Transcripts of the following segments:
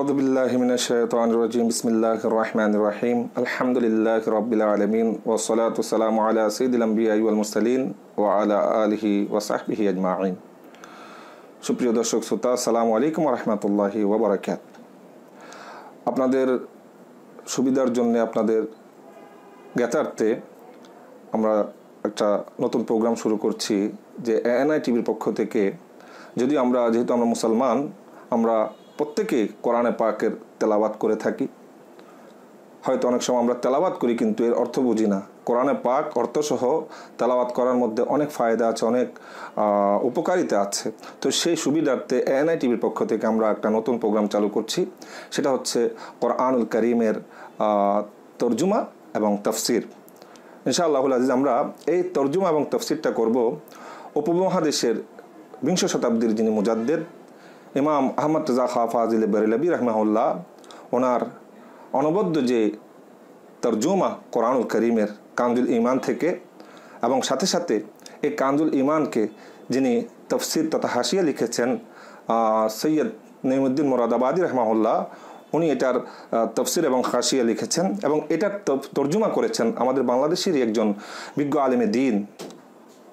أعوذ بالله من الشيطان الرجيم بسم الله الرحمن الرحيم الحمد لله رب العالمين والصلاة والسلام على سيد الأنبياء والمرسلين وعلى آله وصحبه أجمعين সুপ্রিয় দর্শক শ্রোতা আসসালামু আলাইকুম রহমতুল্লাহ ওবরাকাত আপনাদের সুবিধার জন্য আপনাদের জ্ঞাতার্থে আমরা একটা নতুন প্রোগ্রাম শুরু করছি যে এএনআই টিভির পক্ষ থেকে যদি আমরা যেহেতু আমরা মুসলমান আমরা প্রত্যেকে কোরআনে পাকের তেলাবাত করে থাকি হয়তো অনেক সময় আমরা তেলাবাত করি কিন্তু এর অর্থ বুঝি না কোরআনে পাক অর্থসহ তেলাবাদ করার মধ্যে অনেক ফায়দা আছে অনেক উপকারিতা আছে তো সেই সুবিধার্থে এনআইটিভির পক্ষ থেকে আমরা একটা নতুন প্রোগ্রাম চালু করছি সেটা হচ্ছে কোরআনুল করিমের তর্জুমা এবং তফসির ইনশাআল্লাহুল আজিজ আমরা এই তর্জুমা এবং তফসিরটা করব উপমহাদেশের বিংশ শতাব্দীর যিনি মুজাদ্দের ইমাম আহমদ রাজা খা ফাজিল বেরেলবি রহমাউল্লাহ ওনার অনবদ্য যে তর্জমা কোরআনুল করিমের কানজুল ইমান থেকে এবং সাথে সাথে এই কানজুল ইমানকে যিনি তফসির তথা হাসিয়া লিখেছেন সৈয়দ নঈমুদ্দিন মোরাদাবাদী রহমাউল্লাহ উনি এটার তফসির এবং খাসিয়া লিখেছেন এবং এটার তর্জুমা করেছেন আমাদের বাংলাদেশেরই একজন বিজ্ঞ আলিমে দিন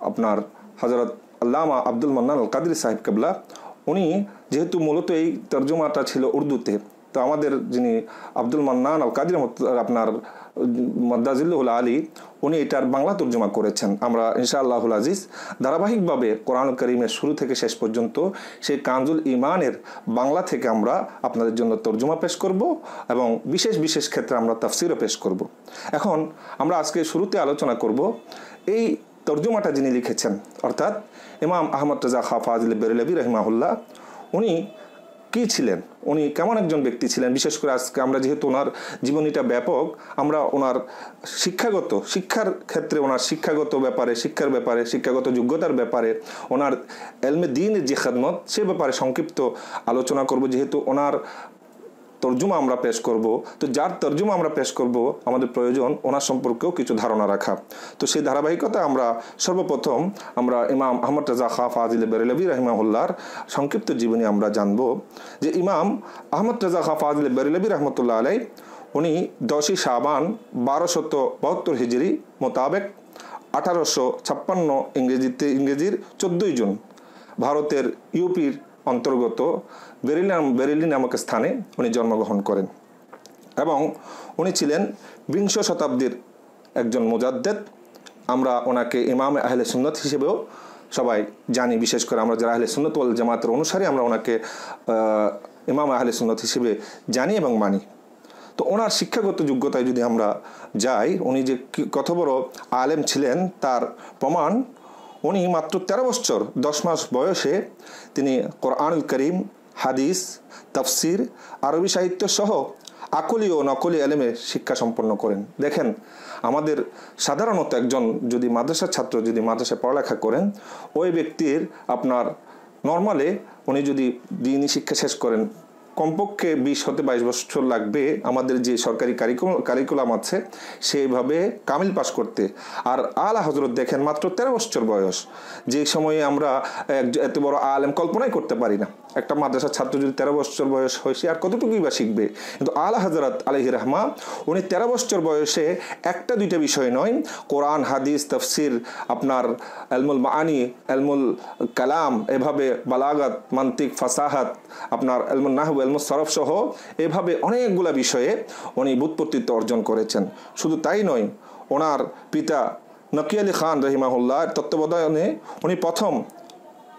আপনার হজরত আল্লামা আব্দুল মান্নান আল কাদির সাহেব কেবলা উনি যেহেতু মূলত এই তর্জমাটা ছিল উর্দুতে তো আমাদের যিনি আব্দুল মান্নান আল কাদির আপনার মদ্দাজিল্লুল আলী উনি এটার বাংলা তর্জমা করেছেন আমরা ইনশাআল্লাহুল আজিজ ধারাবাহিকভাবে কোরআন করিমের শুরু থেকে শেষ পর্যন্ত সেই কাঞ্জুল ইমানের বাংলা থেকে আমরা আপনাদের জন্য তর্জমা পেশ করব এবং বিশেষ বিশেষ ক্ষেত্রে আমরা তাফসিরও পেশ করব এখন আমরা আজকে শুরুতে আলোচনা করব এই তর্জমাটা যিনি লিখেছেন অর্থাৎ ইমাম আহমদ রাজা খা ফাজিল বেরেলবি রহিমাহুল্লাহ উনি কি ছিলেন উনি কেমন একজন ব্যক্তি ছিলেন বিশেষ করে আজকে আমরা যেহেতু ওনার জীবনীটা ব্যাপক আমরা ওনার শিক্ষাগত শিক্ষার ক্ষেত্রে ওনার শিক্ষাগত ব্যাপারে শিক্ষার ব্যাপারে শিক্ষাগত যোগ্যতার ব্যাপারে ওনার এলমে দিনের যে খেদমত সে ব্যাপারে সংক্ষিপ্ত আলোচনা করব যেহেতু ওনার তর্জুমা আমরা পেশ করব তো যার তর্জুমা আমরা পেশ করব আমাদের প্রয়োজন ওনার সম্পর্কেও কিছু ধারণা রাখা তো সেই ধারাবাহিকতা আমরা সর্বপ্রথম আমরা ইমাম আহমদ রাজা খা ফাজিল বেরেলভি রহমাউল্লাহর সংক্ষিপ্ত জীবনী আমরা জানব যে ইমাম আহমদ রাজা খা ফাজিল বেরেলভি রহমতুল্লাহ আলাই উনি দশই সাবান বারোশত বাহাত্তর হিজড়ি মোতাবেক আঠারোশো ছাপ্পান্ন ইংরেজিতে ইংরেজির চোদ্দোই জুন ভারতের ইউপির অন্তর্গত বেরেলি বেরেলি নামক স্থানে উনি জন্মগ্রহণ করেন এবং উনি ছিলেন বিংশ শতাব্দীর একজন মোজাদ্দেদ আমরা ওনাকে ইমাম আহলে সুন্নত হিসেবেও সবাই জানি বিশেষ করে আমরা যারা আহলে সুন্নত ওল জামাতের অনুসারে আমরা ওনাকে ইমাম আহলে সুন্নত হিসেবে জানি এবং মানি তো ওনার শিক্ষাগত যোগ্যতায় যদি আমরা যাই উনি যে কত বড় আলেম ছিলেন তার প্রমাণ উনি মাত্র তেরো বছর দশ মাস বয়সে তিনি কোরআনুল করিম হাদিস তফসির আরবি সাহিত্য সহ আকলি ও নকলি এলেমে শিক্ষা সম্পন্ন করেন দেখেন আমাদের সাধারণত একজন যদি মাদ্রাসার ছাত্র যদি মাদ্রাসায় পড়ালেখা করেন ওই ব্যক্তির আপনার নর্মালে উনি যদি দিনই শিক্ষা শেষ করেন কমপক্ষে বিশ হতে বাইশ বছর লাগবে আমাদের যে সরকারি কারিকুলাম আছে সেইভাবে কামিল পাশ করতে আর আলা হজরত দেখেন মাত্র তেরো বছর বয়স যে সময়ে আমরা এত বড় আলেম কল্পনাই করতে পারি না একটা মাদ্রাসার ছাত্র যদি তেরো বছর বয়স হয়েছে আর কতটুকুই বা শিখবে কিন্তু আলা হজরত আলহি রহমা উনি তেরো বছর বয়সে একটা দুইটা বিষয় নয় কোরআন হাদিস তফসির আপনার এলমুল মানি এলমুল কালাম এভাবে বালাগত মান্তিক ফাসাহাত আপনার এলমুল নাহু ফেল সহ এভাবে অনেকগুলা বিষয়ে উনি বুৎপত্তিত্ব অর্জন করেছেন শুধু তাই নয় ওনার পিতা নকি আলী খান রহিমাহুল্লাহর তত্ত্বাবধানে উনি প্রথম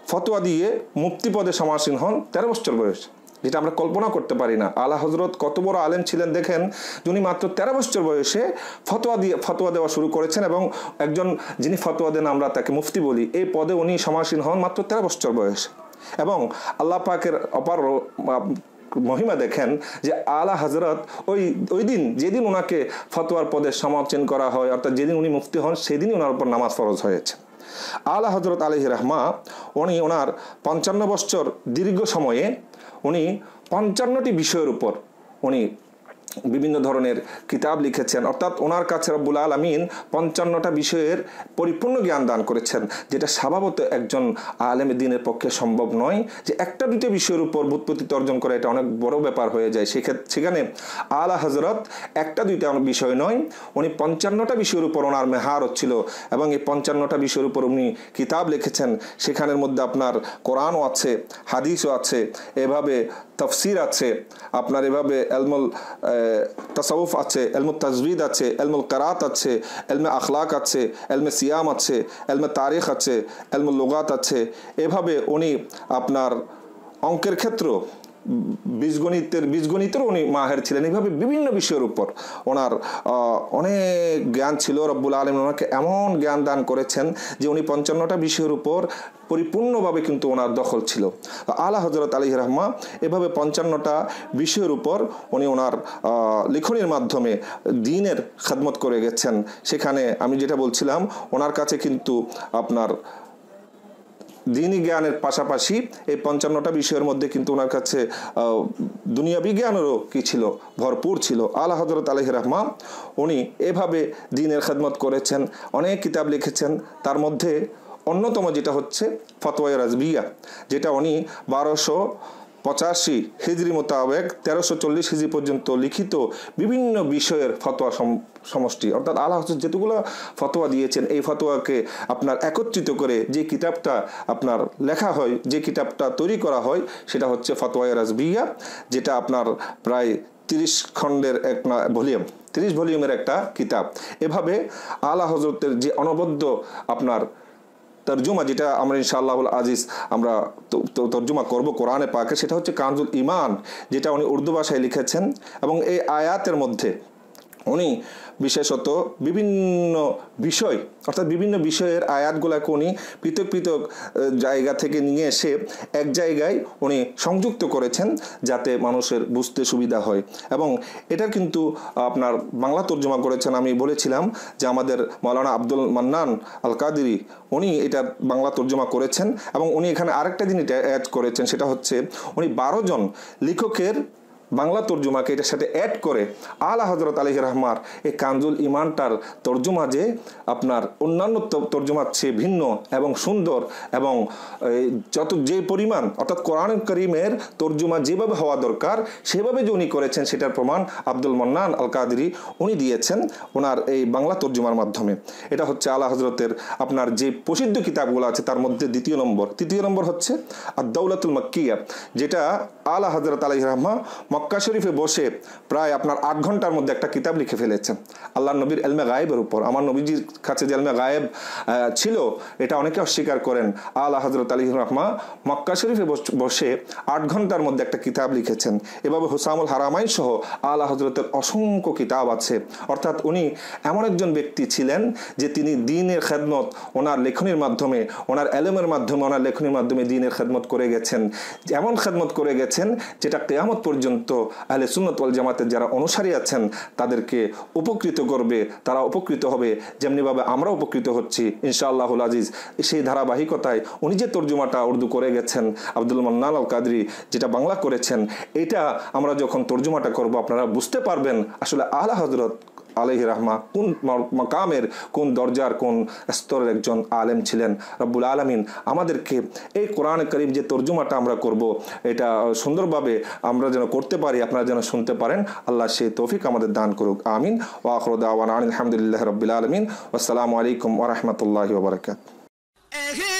ফতোয়া দিয়ে মুক্তিপদে সমাসীন হন তেরো বছর বয়স যেটা আমরা কল্পনা করতে পারি না আলা হজরত কত বড় আলেম ছিলেন দেখেন যিনি মাত্র তেরো বছর বয়সে ফতোয়া দিয়ে ফতোয়া দেওয়া শুরু করেছেন এবং একজন যিনি ফতোয়া দেন আমরা তাকে মুফতি বলি এই পদে উনি সমাসীন হন মাত্র তেরো বছর বয়স এবং আল্লাহ পাকের অপার মহিমা দেখেন যে আলা হজরত ওই ওই দিন যেদিন ওনাকে ফতোয়ার পদে সমালোচন করা হয় অর্থাৎ যেদিন উনি মুক্তি হন সেদিনই ওনার উপর নামাজ ফরজ হয়েছে আলা হজরত আলহি রহমা উনি ওনার পঞ্চান্ন বছর দীর্ঘ সময়ে উনি পঞ্চান্নটি বিষয়ের উপর উনি বিভিন্ন ধরনের কিতাব লিখেছেন অর্থাৎ ওনার কাছে রব্বুল আলমিন পঞ্চান্নটা বিষয়ের পরিপূর্ণ জ্ঞান দান করেছেন যেটা স্বভাবত একজন আলেম দিনের পক্ষে সম্ভব নয় যে একটা দুটো বিষয়ের উপর বুৎপত্তিত অর্জন করা এটা অনেক বড় ব্যাপার হয়ে যায় সেক্ষেত্রে সেখানে আলা হজরত একটা দুইটা বিষয় নয় উনি পঞ্চান্নটা বিষয়ের উপর ওনার মেহার হচ্ছিল এবং এই পঞ্চান্নটা বিষয়ের উপর উনি কিতাব লিখেছেন সেখানের মধ্যে আপনার কোরআনও আছে হাদিসও আছে এভাবে তফসির আছে আপনার এভাবে এলমল তাসাউফ আছে এলম তাজবিদ আছে এলম কারাত আছে এলমে আখলাক আছে এলমে সিয়াম আছে এলমে তারিখ আছে এলম লোগাত আছে এভাবে উনি আপনার অঙ্কের ক্ষেত্রেও বীজগণিতের বীজগণিতের উনি মাহের ছিলেন এইভাবে বিভিন্ন বিষয়ের উপর ওনার অনেক জ্ঞান ছিল রব্বুল আলম ওনাকে এমন জ্ঞান দান করেছেন যে উনি পঞ্চান্নটা বিষয়ের উপর পরিপূর্ণভাবে কিন্তু ওনার দখল ছিল আলা হজরত আলী রহমা এভাবে পঞ্চান্নটা বিষয়ের উপর উনি ওনার লিখনির মাধ্যমে দিনের খাদমত করে গেছেন সেখানে আমি যেটা বলছিলাম ওনার কাছে কিন্তু আপনার দিনই জ্ঞানের পাশাপাশি এই পঞ্চান্নটা বিষয়ের মধ্যে কিন্তু ওনার কাছে দুনিয়া বিজ্ঞানেরও কি ছিল ভরপুর ছিল আল্লাহ হজরত আলহি রহমান উনি এভাবে দিনের খেদমত করেছেন অনেক কিতাব লিখেছেন তার মধ্যে অন্যতম যেটা হচ্ছে ফতোয়া রাজবিয়া যেটা উনি বারোশো পঁচাশি হিজড়ি মোতাবেক তেরোশো চল্লিশ হিজড়ি পর্যন্ত লিখিত বিভিন্ন বিষয়ের ফতোয়া সমষ্টি অর্থাৎ আল্লাহ হসন যেতগুলো ফতোয়া দিয়েছেন এই ফতোয়াকে আপনার একত্রিত করে যে কিতাবটা আপনার লেখা হয় যে কিতাবটা তৈরি করা হয় সেটা হচ্ছে ফতোয়া বিয়া যেটা আপনার প্রায় তিরিশ খণ্ডের এক ভলিউম তিরিশ ভলিউমের একটা কিতাব এভাবে আলা হজরতের যে অনবদ্য আপনার তর্জুমা যেটা আমরা ইনশাআল্লাহুল আজিজ আমরা তর্জুমা করব কোরআনে পাকে সেটা হচ্ছে কানজুল ইমান যেটা উনি উর্দু ভাষায় লিখেছেন এবং এই আয়াতের মধ্যে উনি বিশেষত বিভিন্ন বিষয় অর্থাৎ বিভিন্ন বিষয়ের আয়াতগুলাকে উনি পৃথক পৃথক জায়গা থেকে নিয়ে এসে এক জায়গায় উনি সংযুক্ত করেছেন যাতে মানুষের বুঝতে সুবিধা হয় এবং এটা কিন্তু আপনার বাংলা তর্জমা করেছেন আমি বলেছিলাম যে আমাদের মৌলানা আব্দুল মান্নান আল কাদিরি উনি এটা বাংলা তর্জমা করেছেন এবং উনি এখানে আরেকটা এটা অ্যাড করেছেন সেটা হচ্ছে উনি বারো জন লেখকের বাংলা তর্জুমাকে এটার সাথে অ্যাড করে আল হজরত আলী রহমার এই কানজুল ইমানটার তর্জুমা যে আপনার অন্যান্য তর্জুমার চেয়ে ভিন্ন এবং সুন্দর এবং যত যে পরিমাণ অর্থাৎ কোরআন করিমের তর্জুমা যেভাবে হওয়া দরকার সেভাবে যে উনি করেছেন সেটার প্রমাণ আব্দুল মন্নান আল কাদরি উনি দিয়েছেন ওনার এই বাংলা তর্জুমার মাধ্যমে এটা হচ্ছে আলা হজরতের আপনার যে প্রসিদ্ধ কিতাবগুলো আছে তার মধ্যে দ্বিতীয় নম্বর তৃতীয় নম্বর হচ্ছে আর মাকিয়া মাক্কিয়া যেটা আলা হজরত আলী রহমা মক্কা শরীফে বসে প্রায় আপনার আট ঘন্টার মধ্যে একটা কিতাব লিখে ফেলেছেন আল্লাহ নবীর এলমে গায়েবের উপর আমার নবীজির কাছে যে এলমে গায়েব ছিল এটা অনেকে অস্বীকার করেন আল্লাহ হজরত আলী রহমা মক্কা শরীফে বসে আট ঘন্টার মধ্যে একটা কিতাব লিখেছেন এভাবে হুসামুল হারামাই সহ আল্লাহ হজরতের অসংখ্য কিতাব আছে অর্থাৎ উনি এমন একজন ব্যক্তি ছিলেন যে তিনি দিনের খেদমত ওনার লেখনির মাধ্যমে ওনার এলমের মাধ্যমে ওনার লেখনির মাধ্যমে দিনের খেদমত করে গেছেন এমন খেদমত করে গেছেন যেটা কেয়ামত পর্যন্ত উপকৃত আহলে সুন্নতওয়াল জামাতের যারা অনুসারী আছেন তাদেরকে উপকৃত করবে তারা উপকৃত হবে যেমনিভাবে আমরা উপকৃত হচ্ছি ইনশাআল্লাহুল আজিজ সেই ধারাবাহিকতায় উনি যে তর্জুমাটা উর্দু করে গেছেন আব্দুল মান্নাল আল কাদরি যেটা বাংলা করেছেন এটা আমরা যখন তর্জুমাটা করব আপনারা বুঝতে পারবেন আসলে আহ হজরত আলহি রাহমা কোন মকামের কোন দরজার কোন স্তরের একজন আলেম ছিলেন রব্বুল আলমিন আমাদেরকে এই কোরআন করিম যে তর্জুমাটা আমরা করব এটা সুন্দরভাবে আমরা যেন করতে পারি আপনারা যেন শুনতে পারেন আল্লাহ সেই তৌফিক আমাদের দান করুক আমিন ওয়াখরুদ আওয়ান আলহামদুলিল্লাহ রবিল আলমিন আসসালামু আলাইকুম ওরহমতুল্লাহ Hey!